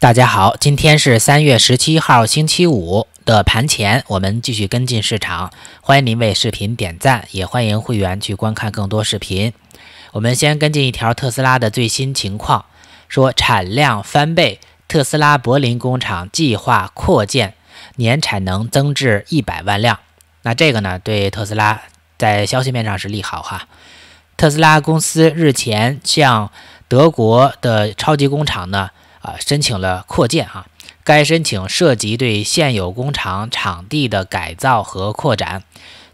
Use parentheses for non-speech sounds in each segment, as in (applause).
大家好，今天是三月十七号星期五的盘前，我们继续跟进市场。欢迎您为视频点赞，也欢迎会员去观看更多视频。我们先跟进一条特斯拉的最新情况，说产量翻倍，特斯拉柏林工厂计划扩建，年产能增至一百万辆。那这个呢，对特斯拉在消息面上是利好哈。特斯拉公司日前向德国的超级工厂呢。啊，申请了扩建啊。该申请涉及对现有工厂场地的改造和扩展。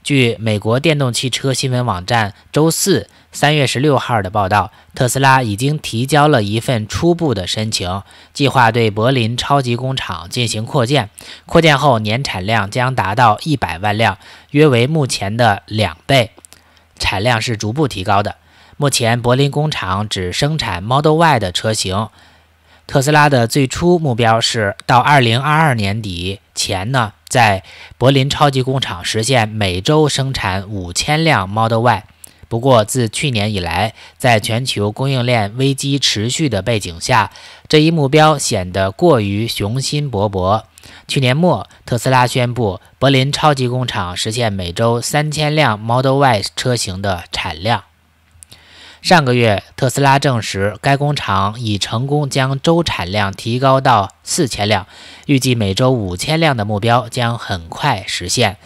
据美国电动汽车新闻网站周四三月十六号的报道，特斯拉已经提交了一份初步的申请，计划对柏林超级工厂进行扩建。扩建后年产量将达到一百万辆，约为目前的两倍。产量是逐步提高的。目前柏林工厂只生产 Model Y 的车型。特斯拉的最初目标是到2022年底前呢，在柏林超级工厂实现每周生产5000辆 Model Y。不过，自去年以来，在全球供应链危机持续的背景下，这一目标显得过于雄心勃勃。去年末，特斯拉宣布，柏林超级工厂实现每周3000辆 Model Y 车型的产量。上个月，特斯拉证实，该工厂已成功将周产量提高到四千辆，预计每周五千辆的目标将很快实现。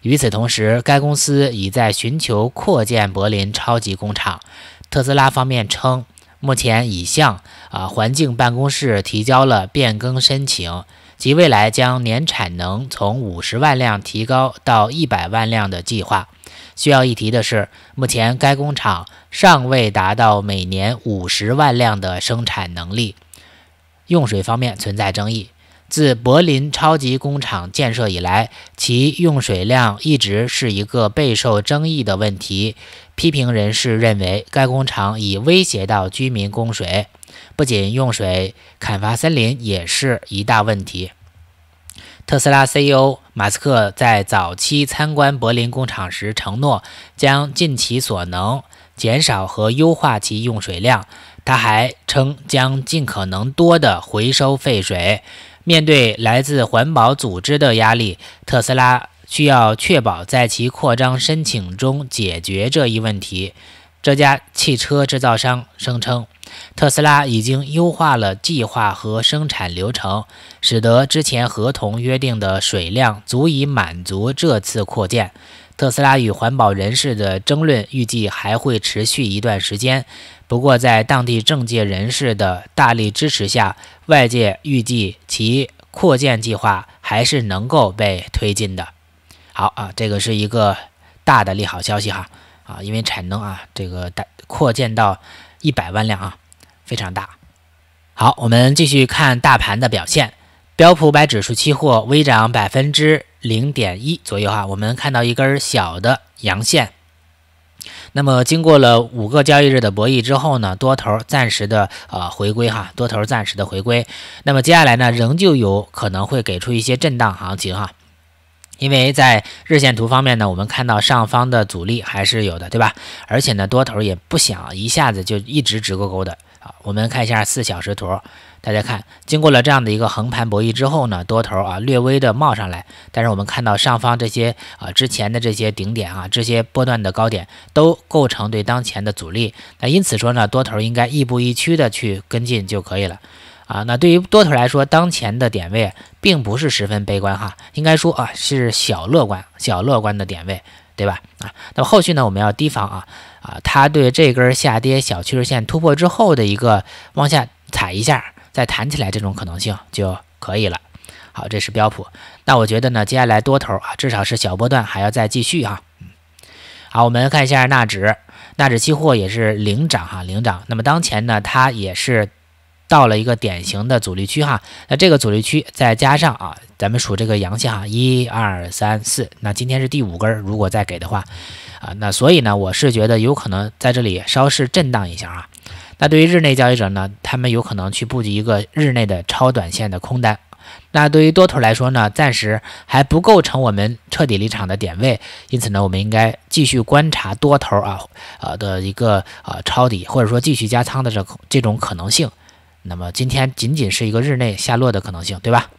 与此同时，该公司已在寻求扩建柏林超级工厂。特斯拉方面称，目前已向啊环境办公室提交了变更申请。及未来将年产能从五十万辆提高到一百万辆的计划。需要一提的是，目前该工厂尚未达到每年五十万辆的生产能力。用水方面存在争议。自柏林超级工厂建设以来，其用水量一直是一个备受争议的问题。批评人士认为，该工厂已威胁到居民供水。不仅用水，砍伐森林也是一大问题。特斯拉 CEO 马斯克在早期参观柏林工厂时承诺，将尽其所能减少和优化其用水量。他还称将尽可能多的回收废水。面对来自环保组织的压力，特斯拉需要确保在其扩张申请中解决这一问题。这家汽车制造商声称，特斯拉已经优化了计划和生产流程，使得之前合同约定的水量足以满足这次扩建。特斯拉与环保人士的争论预计还会持续一段时间，不过在当地政界人士的大力支持下，外界预计其扩建计划还是能够被推进的。好啊，这个是一个大的利好消息哈。啊，因为产能啊，这个大扩建到一百万辆啊，非常大。好，我们继续看大盘的表现，标普百指数期货微涨百分之零点一左右哈，我们看到一根小的阳线。那么经过了五个交易日的博弈之后呢，多头暂时的呃回归哈，多头暂时的回归。那么接下来呢，仍旧有可能会给出一些震荡行情哈。因为在日线图方面呢，我们看到上方的阻力还是有的，对吧？而且呢，多头也不想一下子就一直直勾勾的啊。我们看一下四小时图，大家看，经过了这样的一个横盘博弈之后呢，多头啊略微的冒上来，但是我们看到上方这些啊之前的这些顶点啊，这些波段的高点都构成对当前的阻力。那因此说呢，多头应该亦步亦趋的去跟进就可以了。啊，那对于多头来说，当前的点位并不是十分悲观哈，应该说啊是小乐观、小乐观的点位，对吧？啊，那么后续呢，我们要提防啊啊，它对这根下跌小趋势线突破之后的一个往下踩一下，再弹起来这种可能性就可以了。好，这是标普，那我觉得呢，接下来多头啊，至少是小波段还要再继续哈。好，我们看一下纳指，纳指期货也是领涨哈，领涨。那么当前呢，它也是。到了一个典型的阻力区哈，那这个阻力区再加上啊，咱们数这个阳线哈，一二三四，那今天是第五根，如果再给的话，啊，那所以呢，我是觉得有可能在这里稍事震荡一下啊。那对于日内交易者呢，他们有可能去布局一个日内的超短线的空单。那对于多头来说呢，暂时还不构成我们彻底离场的点位，因此呢，我们应该继续观察多头啊，呃的一个呃抄底或者说继续加仓的这这种可能性。那么今天仅仅是一个日内下落的可能性，对吧？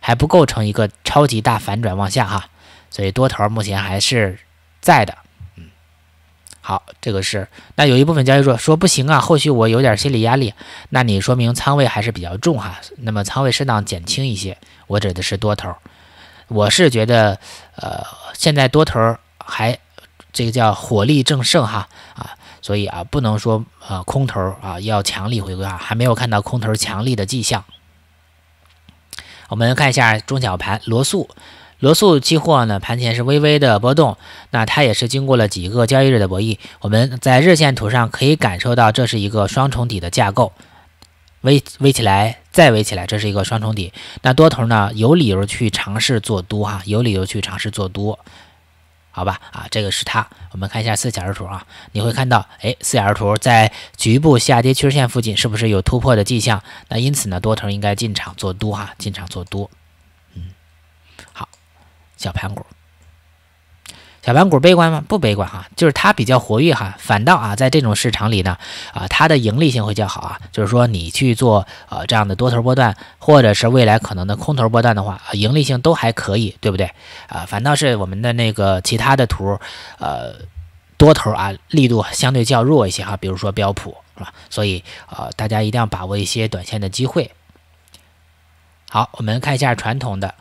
还不构成一个超级大反转往下哈，所以多头目前还是在的，嗯。好，这个是那有一部分交易说说不行啊，后续我有点心理压力，那你说明仓位还是比较重哈，那么仓位适当减轻一些，我指的是多头，我是觉得呃现在多头还这个叫火力正盛哈啊。所以啊，不能说啊空头啊要强力回归啊，还没有看到空头强力的迹象。我们看一下中小盘罗素，罗素期货呢盘前是微微的波动，那它也是经过了几个交易日的博弈。我们在日线图上可以感受到这是一个双重底的架构，微微起来再微起来，这是一个双重底。那多头呢有理由去尝试做多啊，有理由去尝试做多。好吧，啊，这个是它，我们看一下四小时图啊，你会看到，哎，四小时图在局部下跌趋势线附近是不是有突破的迹象？那因此呢，多头应该进场做多哈，进场做多，嗯，好，小盘股。小盘股悲观吗？不悲观哈，就是它比较活跃哈，反倒啊，在这种市场里呢，啊，它的盈利性会较好啊，就是说你去做呃这样的多头波段，或者是未来可能的空头波段的话，盈利性都还可以，对不对？啊，反倒是我们的那个其他的图，呃，多头啊力度相对较弱一些哈，比如说标普是吧？所以啊，大家一定要把握一些短线的机会。好，我们看一下传统的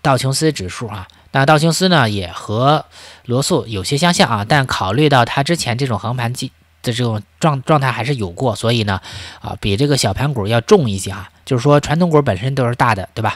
道琼斯指数啊。那道琼斯呢，也和罗素有些相像啊，但考虑到它之前这种横盘的这种状状态还是有过，所以呢，啊，比这个小盘股要重一些哈。就是说，传统股本身都是大的，对吧？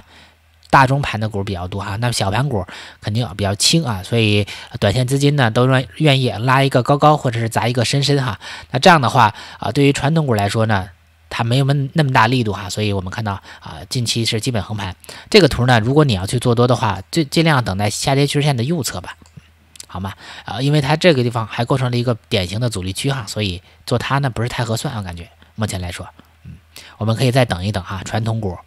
大中盘的股比较多哈，那小盘股肯定要比较轻啊。所以，短线资金呢都愿愿意拉一个高高，或者是砸一个深深哈。那这样的话啊，对于传统股来说呢？它没有那那么大力度哈，所以我们看到啊，近期是基本横盘。这个图呢，如果你要去做多的话，最尽量等待下跌趋势线的右侧吧，好吗？啊，因为它这个地方还构成了一个典型的阻力区哈，所以做它呢不是太合算啊，感觉目前来说，嗯，我们可以再等一等啊，传统股。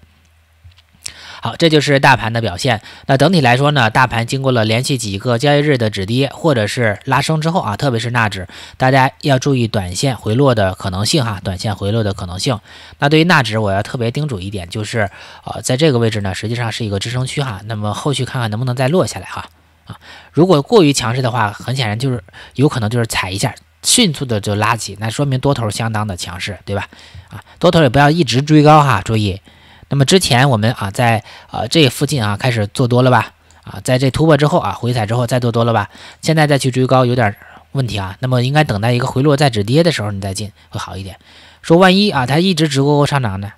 好，这就是大盘的表现。那整体来说呢，大盘经过了连续几个交易日的止跌或者是拉升之后啊，特别是纳指，大家要注意短线回落的可能性哈，短线回落的可能性。那对于纳指，我要特别叮嘱一点，就是呃，在这个位置呢，实际上是一个支撑区哈。那么后续看看能不能再落下来哈啊。如果过于强势的话，很显然就是有可能就是踩一下，迅速的就拉起，那说明多头相当的强势，对吧？啊，多头也不要一直追高哈，注意。那么之前我们啊在啊这附近啊开始做多了吧，啊在这突破之后啊回踩之后再做多了吧，现在再去追高有点问题啊，那么应该等待一个回落再止跌的时候你再进会好一点。说万一啊它一直直勾勾上涨呢，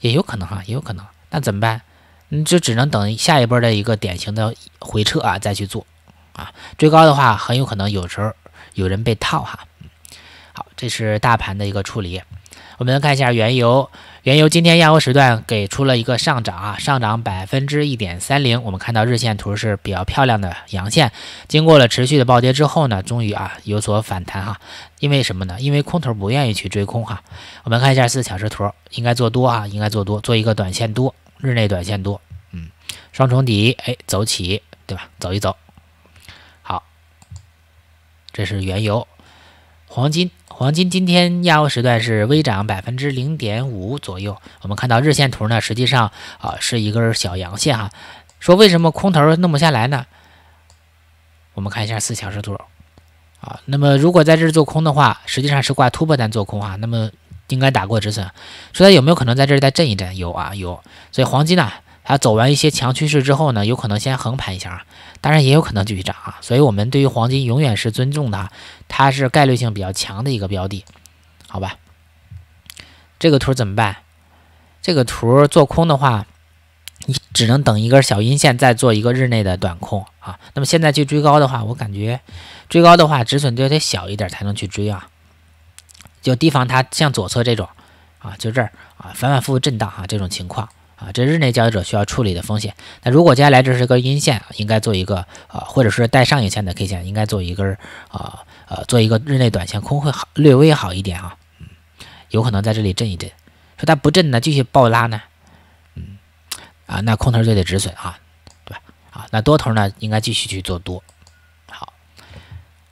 也有可能哈，也有可能，那怎么办？你就只能等下一波的一个典型的回撤啊再去做啊，追高的话很有可能有时候有人被套哈。好，这是大盘的一个处理。我们看一下原油，原油今天亚欧时段给出了一个上涨啊，上涨百分之一点三零。我们看到日线图是比较漂亮的阳线，经过了持续的暴跌之后呢，终于啊有所反弹哈。因为什么呢？因为空头不愿意去追空哈。我们看一下四小时图，应该做多啊，应该做多，做一个短线多，日内短线多，嗯，双重底，哎，走起，对吧？走一走，好，这是原油，黄金。黄金今天亚欧时段是微涨百分之零点五左右，我们看到日线图呢，实际上啊是一根小阳线哈。说为什么空头弄不下来呢？我们看一下四小时图，啊，那么如果在这儿做空的话，实际上是挂突破单做空啊，那么应该打过止损。说它有没有可能在这儿再震一震？有啊，有。所以黄金呢，它走完一些强趋势之后呢，有可能先横盘一下啊。当然也有可能继续涨啊，所以我们对于黄金永远是尊重的，它是概率性比较强的一个标的，好吧？这个图怎么办？这个图做空的话，你只能等一根小阴线再做一个日内的短空啊。那么现在去追高的话，我感觉追高的话止损就得小一点才能去追啊，就提防它像左侧这种啊，就这儿啊，反反复复震荡哈这种情况。啊，这日内交易者需要处理的风险。那如果接下来这是一个阴线，应该做一个啊，或者是带上影线的 K 线，应该做一根儿啊呃，做一个日内短线空会好，略微好一点啊。嗯，有可能在这里震一震。说它不震呢，继续暴拉呢，嗯啊，那空头就得止损啊，对吧？啊，那多头呢，应该继续去做多。好，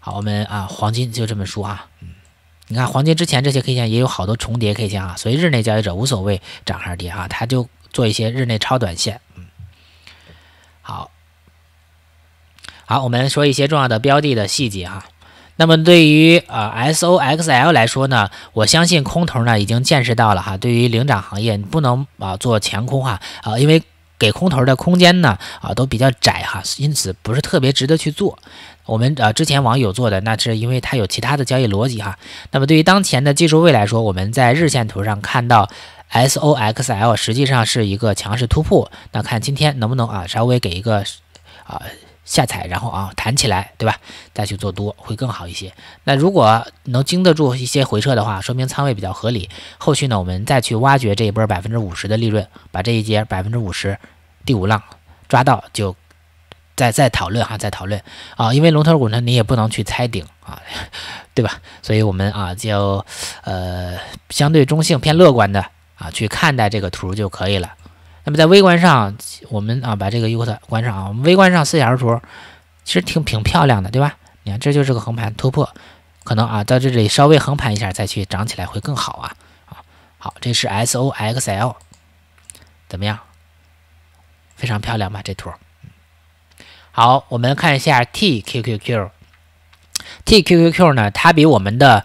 好，我们啊，黄金就这么说啊。嗯，你看黄金之前这些 K 线也有好多重叠 K 线啊，所以日内交易者无所谓涨还是跌啊，他就。做一些日内超短线，嗯，好，好，我们说一些重要的标的的细节哈。那么对于呃 S O X L 来说呢，我相信空头呢已经见识到了哈。对于领涨行业，你不能啊做前空哈啊，因为给空头的空间呢啊都比较窄哈，因此不是特别值得去做。我们啊之前网友做的那是因为它有其他的交易逻辑哈。那么对于当前的技术位来说，我们在日线图上看到。S O X L 实际上是一个强势突破，那看今天能不能啊稍微给一个啊下踩，然后啊弹起来，对吧？再去做多会更好一些。那如果能经得住一些回撤的话，说明仓位比较合理。后续呢，我们再去挖掘这一波百分之五十的利润，把这一节百分之五十第五浪抓到，就再再讨论哈，再讨论啊。因为龙头股呢，你也不能去猜顶啊，(laughs) 对吧？所以我们啊就呃相对中性偏乐观的。啊，去看待这个图就可以了。那么在微观上，我们啊把这个 U 的关上啊。我们微观上四小时图其实挺挺漂亮的，对吧？你看，这就是个横盘突破，可能啊到这里稍微横盘一下，再去涨起来会更好啊。啊，好，这是 S O X L，怎么样？非常漂亮吧这图。好，我们看一下 T Q Q Q，T Q Q Q 呢？它比我们的。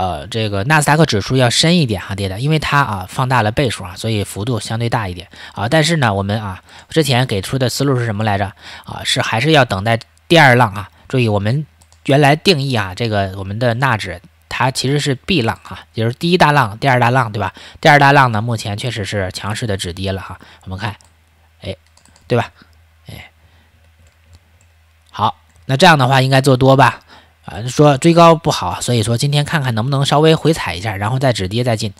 呃，这个纳斯达克指数要深一点哈，跌的，因为它啊放大了倍数啊，所以幅度相对大一点啊。但是呢，我们啊之前给出的思路是什么来着啊？是还是要等待第二浪啊？注意，我们原来定义啊，这个我们的纳指它其实是 B 浪啊，就是第一大浪、第二大浪，对吧？第二大浪呢，目前确实是强势的止跌了哈。我们看，哎，对吧？哎，好，那这样的话应该做多吧？啊，说追高不好，所以说今天看看能不能稍微回踩一下，然后再止跌再进，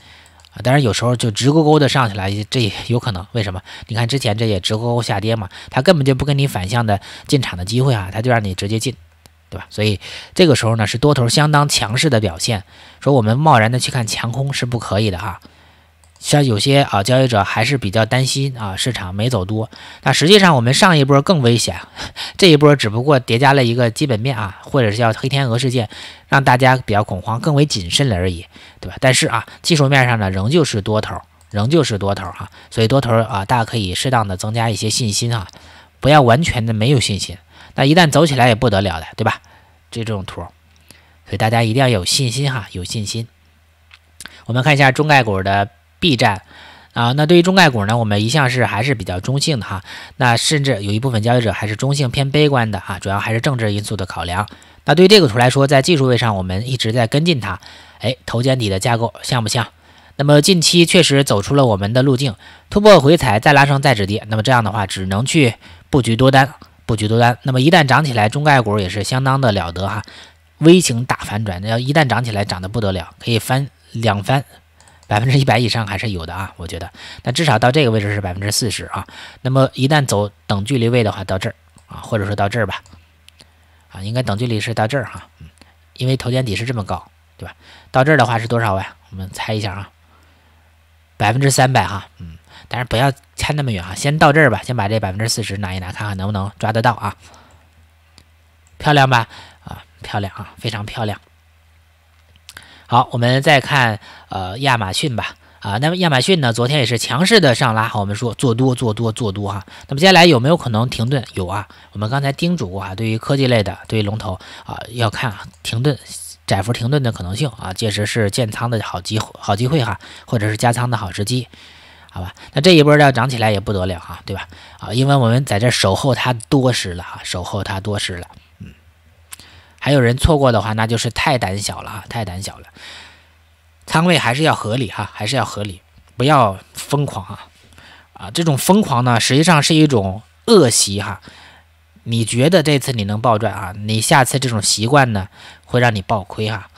啊，当然有时候就直勾勾的上去了，这也有可能，为什么？你看之前这也直勾勾下跌嘛，它根本就不给你反向的进场的机会啊，它就让你直接进，对吧？所以这个时候呢，是多头相当强势的表现，说我们贸然的去看强空是不可以的啊。像有些啊，交易者还是比较担心啊，市场没走多。那实际上我们上一波更危险，这一波只不过叠加了一个基本面啊，(laughs) 或者是叫黑天鹅事件，让大家比较恐慌，更为谨慎了而已，对吧？但是啊，技术面上呢，仍旧是多头，仍旧是多头哈。所以多头啊，大家可以适当的增加一些信心啊，不要完全的没有信心。那一旦走起来也不得了的，对吧？这种图，所以大家一定要有信心哈，有信心。我们看一下中概股的。B 站，啊，那对于中概股呢，我们一向是还是比较中性的哈。那甚至有一部分交易者还是中性偏悲观的哈，主要还是政治因素的考量。那对于这个图来说，在技术位上我们一直在跟进它，哎，头肩底的架构像不像？那么近期确实走出了我们的路径，突破回踩再拉升再止跌，那么这样的话只能去布局多单，布局多单。那么一旦涨起来，中概股也是相当的了得哈，微型大反转，那要一旦涨起来，涨得不得了，可以翻两翻。百分之一百以上还是有的啊，我觉得，那至少到这个位置是百分之四十啊。那么一旦走等距离位的话，到这儿啊，或者说到这儿吧，啊，应该等距离是到这儿哈，嗯，因为头肩底是这么高，对吧？到这儿的话是多少位？我们猜一下啊，百分之三百哈，嗯，但是不要猜那么远啊，先到这儿吧，先把这百分之四十拿一拿，看看能不能抓得到啊。漂亮吧？啊，漂亮啊，非常漂亮。好，我们再看呃亚马逊吧，啊，那么亚马逊呢，昨天也是强势的上拉，我们说做多做多做多哈，那么接下来有没有可能停顿？有啊，我们刚才叮嘱过啊，对于科技类的，对于龙头啊，要看停顿窄幅停顿的可能性啊，届时是建仓的好机会、好机会哈，或者是加仓的好时机，好吧？那这一波要涨起来也不得了哈，对吧？啊，因为我们在这守候它多时了哈，守候它多时了。还有人错过的话，那就是太胆小了哈，太胆小了。仓位还是要合理哈，还是要合理，不要疯狂啊啊！这种疯狂呢，实际上是一种恶习哈。你觉得这次你能暴赚啊？你下次这种习惯呢，会让你暴亏哈。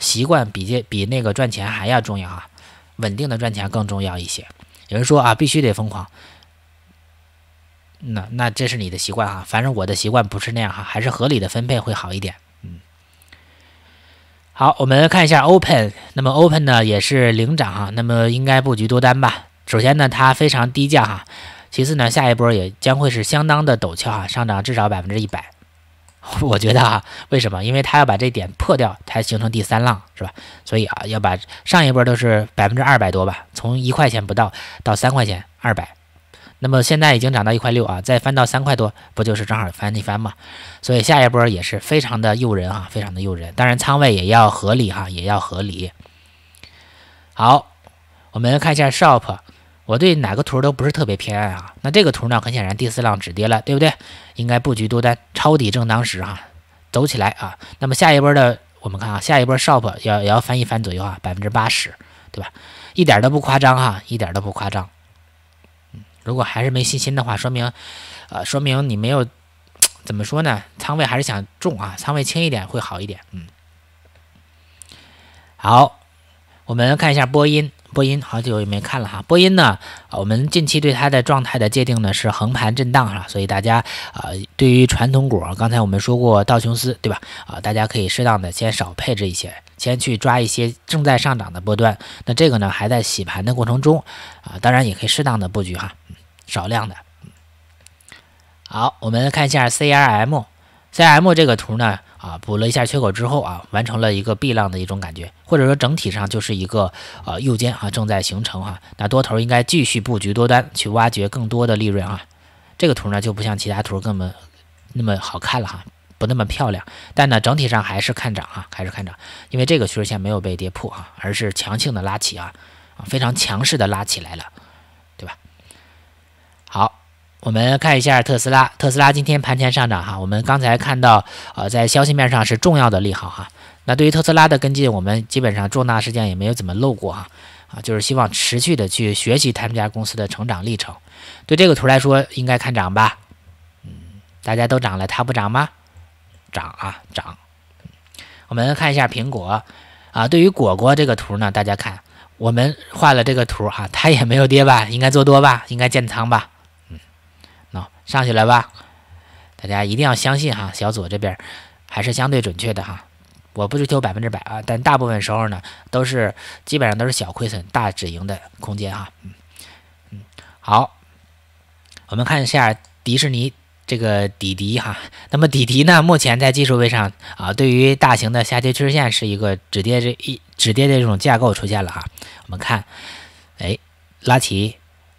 习惯比这比那个赚钱还要重要啊，稳定的赚钱更重要一些。有人说啊，必须得疯狂。那那这是你的习惯哈，反正我的习惯不是那样哈，还是合理的分配会好一点。嗯，好，我们看一下 open，那么 open 呢也是领涨哈，那么应该布局多单吧。首先呢，它非常低价哈，其次呢，下一波也将会是相当的陡峭哈，上涨至少百分之一百。(laughs) 我觉得哈，为什么？因为它要把这点破掉，才形成第三浪是吧？所以啊，要把上一波都是百分之二百多吧，从一块钱不到到三块钱，二百。那么现在已经涨到一块六啊，再翻到三块多，不就是正好翻一翻嘛？所以下一波也是非常的诱人哈，非常的诱人。当然仓位也要合理哈，也要合理。好，我们看一下 shop，我对哪个图都不是特别偏爱啊。那这个图呢，很显然第四浪止跌了，对不对？应该布局多单，抄底正当时哈，走起来啊。那么下一波的我们看啊，下一波 shop 要也要翻一翻左右啊，百分之八十，对吧？一点都不夸张哈，一点都不夸张。如果还是没信心的话，说明，呃，说明你没有 (tsk) 怎么说呢？仓位还是想重啊？仓位轻一点会好一点，嗯。好，我们看一下波音，波音好久也没看了哈。波音呢，我们近期对它的状态的界定呢是横盘震荡哈，所以大家啊，对于传统股，刚才我们说过道琼斯对吧？啊，大家可以适当的先少配置一些。先去抓一些正在上涨的波段，那这个呢还在洗盘的过程中啊，当然也可以适当的布局哈，少量的。好，我们看一下 CRM，CRM 这个图呢啊补了一下缺口之后啊，完成了一个 B 浪的一种感觉，或者说整体上就是一个呃右肩啊正在形成哈，那多头应该继续布局多单去挖掘更多的利润啊。这个图呢就不像其他图那么那么好看了哈。不那么漂亮，但呢，整体上还是看涨啊，还是看涨，因为这个趋势线没有被跌破啊，而是强性的拉起啊，啊，非常强势的拉起来了，对吧？好，我们看一下特斯拉，特斯拉今天盘前上涨哈，我们刚才看到呃，在消息面上是重要的利好哈，那对于特斯拉的跟进，我们基本上重大事件也没有怎么漏过哈，啊，就是希望持续的去学习他们家公司的成长历程，对这个图来说应该看涨吧，嗯，大家都涨了，它不涨吗？涨啊涨！我们看一下苹果啊，对于果果这个图呢，大家看我们画了这个图哈，它也没有跌吧？应该做多吧？应该建仓吧？嗯，那，上去了吧？大家一定要相信哈，小左这边还是相对准确的哈。我不追求百分之百啊，但大部分时候呢，都是基本上都是小亏损、大止盈的空间哈。嗯嗯，好，我们看一下迪士尼。这个底迪哈，那么底迪呢？目前在技术位上啊，对于大型的下跌趋势线是一个止跌这一止跌的这种架构出现了哈。我们看，哎，拉起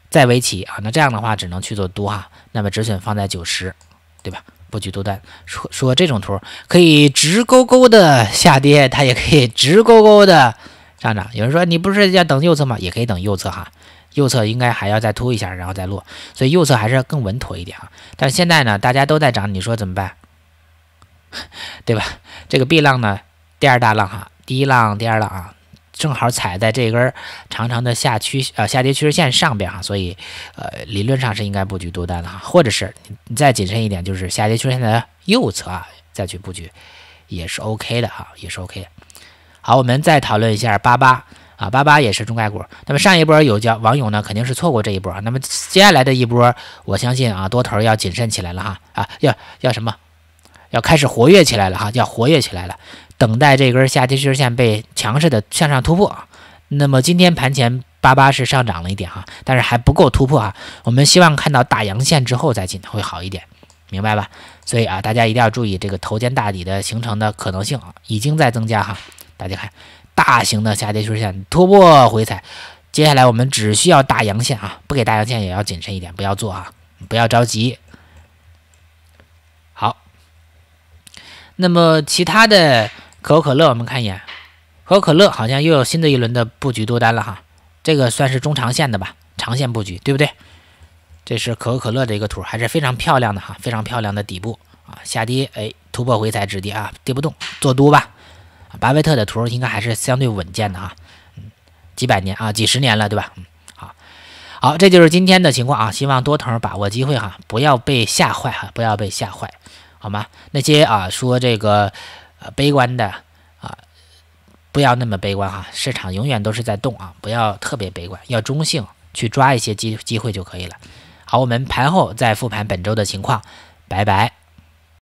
再围起啊，那这样的话只能去做多哈。那么止损放在九十，对吧？布局多单。说说这种图可以直勾勾的下跌，它也可以直勾勾的上涨。有人说你不是要等右侧吗？也可以等右侧哈。右侧应该还要再凸一下，然后再落，所以右侧还是要更稳妥一点啊。但是现在呢，大家都在涨，你说怎么办？(laughs) 对吧？这个 B 浪呢，第二大浪哈，第一浪、第二浪啊，正好踩在这根长长的下趋呃下跌趋势线上边哈，所以呃理论上是应该布局多单的哈，或者是你再谨慎一点，就是下跌趋势线的右侧啊再去布局也是 OK 的哈，也是 OK。的。好，我们再讨论一下八八。啊，八八也是中概股。那么上一波有叫网友呢，肯定是错过这一波。那么接下来的一波，我相信啊，多头要谨慎起来了哈。啊，要要什么？要开始活跃起来了哈，要活跃起来了，等待这根下跌趋势线被强势的向上突破那么今天盘前八八是上涨了一点哈，但是还不够突破哈。我们希望看到大阳线之后再进会好一点，明白吧？所以啊，大家一定要注意这个头肩大底的形成的可能性啊，已经在增加哈。大家看。大型的下跌趋势线突破回踩，接下来我们只需要大阳线啊，不给大阳线也要谨慎一点，不要做啊，不要着急。好，那么其他的可口可乐，我们看一眼，可口可乐好像又有新的一轮的布局多单了哈，这个算是中长线的吧，长线布局对不对？这是可口可乐的一个图，还是非常漂亮的哈，非常漂亮的底部啊，下跌哎，突破回踩止跌啊，跌不动做多吧。巴菲特的图应该还是相对稳健的啊，嗯，几百年啊，几十年了，对吧？嗯，好，好，这就是今天的情况啊，希望多头把握机会哈，不要被吓坏哈，不要被吓坏，好吗？那些啊说这个呃悲观的啊，不要那么悲观哈，市场永远都是在动啊，不要特别悲观，要中性去抓一些机机会就可以了。好，我们盘后再复盘本周的情况，拜拜。